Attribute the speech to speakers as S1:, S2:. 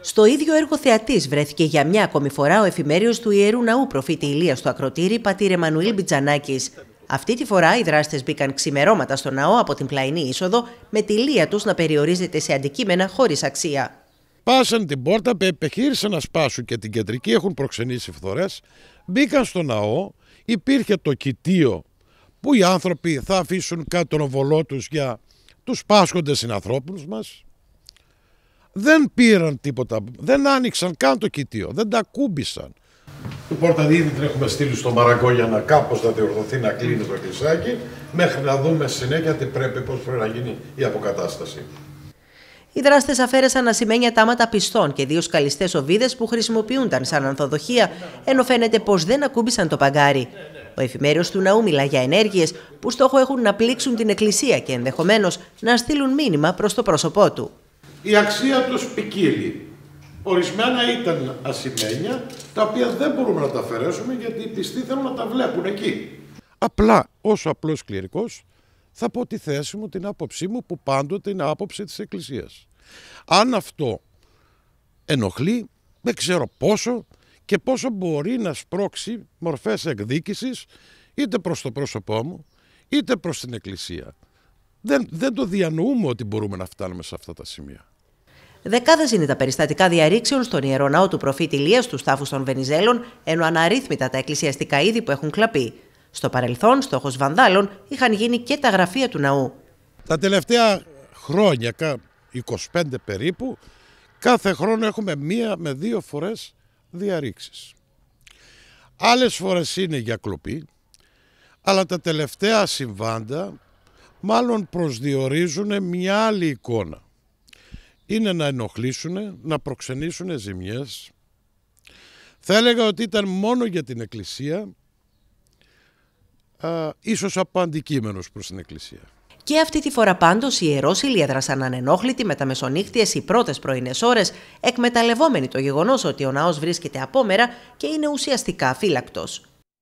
S1: Στο ίδιο έργο θεατής βρέθηκε για μια ακόμη φορά ο εφημέριος του ιερού ναού προφήτη Ηλίας στο ακροτήρι, πατήρ Εμμανουήλ Μπιτζανάκης. Αυτή τη φορά οι δράστες μπήκαν ξημερώματα στο ναό από την πλαϊνή είσοδο, με τη λία τους να περιορίζεται σε αντικείμενα χωρίς αξία.
S2: Πάσαν την πόρτα, επιχείρησαν να σπάσουν και την κεντρική, έχουν προξενήσει φθορές. Μπήκαν στο ναό, υπήρχε το κοιτίο που οι άνθρωποι θα αφήσουν κάτω τον οβολό τους για τους πάσχοντες συνανθρώπους μας δεν πήραν τίποτα, δεν άνοιξαν καν το κοιτίο, δεν τα κούμπησαν. Την πόρτα ήδη την έχουμε στείλει στο Μαραγκό για να κάπως να διορθωθεί να κλείνει το κλεισάκι μέχρι να δούμε συνέχεια τι πρέπει, πώς πρέπει να γίνει η αποκατάσταση.
S1: Οι δράστες αφαίρεσαν ασημένια τάματα πιστών και δύο σκαλιστές οβίδες που χρησιμοποιούνταν σαν ανθοδοχεία, ενώ φαίνεται πως δεν ακούμπησαν το παγκάρι. Ο εφημέριος του ναού μιλά για ενέργειες που στόχο έχουν να πλήξουν την Εκκλησία και ενδεχομένως να στείλουν μήνυμα προς το πρόσωπό του
S2: η αξία τους ποικίλει. Ορισμένα ήταν ασημένια, τα οποία δεν μπορούμε να τα αφαιρέσουμε γιατί οι πιστοί θέλουν να τα βλέπουν εκεί. Απλά, όσο απλός κληρικός, θα πω τη θέση μου, την άποψή μου, που πάντοτε είναι άποψη της Εκκλησίας. Αν αυτό ενοχλεί, δεν ξέρω πόσο και πόσο μπορεί να σπρώξει μορφές εκδίκησης είτε προς το πρόσωπό μου, είτε προς την Εκκλησία. Δεν, δεν το διανοούμε ότι μπορούμε να φτάνουμε σε αυτά τα σημεία. Δεκάδες είναι τα
S1: περιστατικά διαρρήξεων στον ιερό ναό του προφήτη Λία στου τάφου των Βενιζέλων, ενώ αναρρύθμιτα τα εκκλησιαστικά είδη που έχουν κλαπεί. Στο παρελθόν, στόχος βανδάλων είχαν γίνει και τα γραφεία του ναού.
S2: Τα τελευταία χρόνια, 25 περίπου, κάθε χρόνο έχουμε μία με δύο φορές διαρρήξεις. Άλλες φορές είναι για κλοπή, αλλά τα τελευταία συμβάντα μάλλον προσδιορίζουν μια άλλη εικόνα είναι να ενοχλήσουν, να προξενήσουν ζημιές. Θα έλεγα ότι ήταν μόνο για την Εκκλησία, α, ίσως από αντικείμενος προς την Εκκλησία.
S1: Και αυτή τη φορά πάντως οι ιερόσιλοι έδρασαν ανενόχλητοι με τα μεσονύχτιες οι πρώτες πρωινές ώρες, εκμεταλλευόμενοι το γεγονός ότι ο ναός βρίσκεται απόμερα και είναι ουσιαστικά φύλακτος.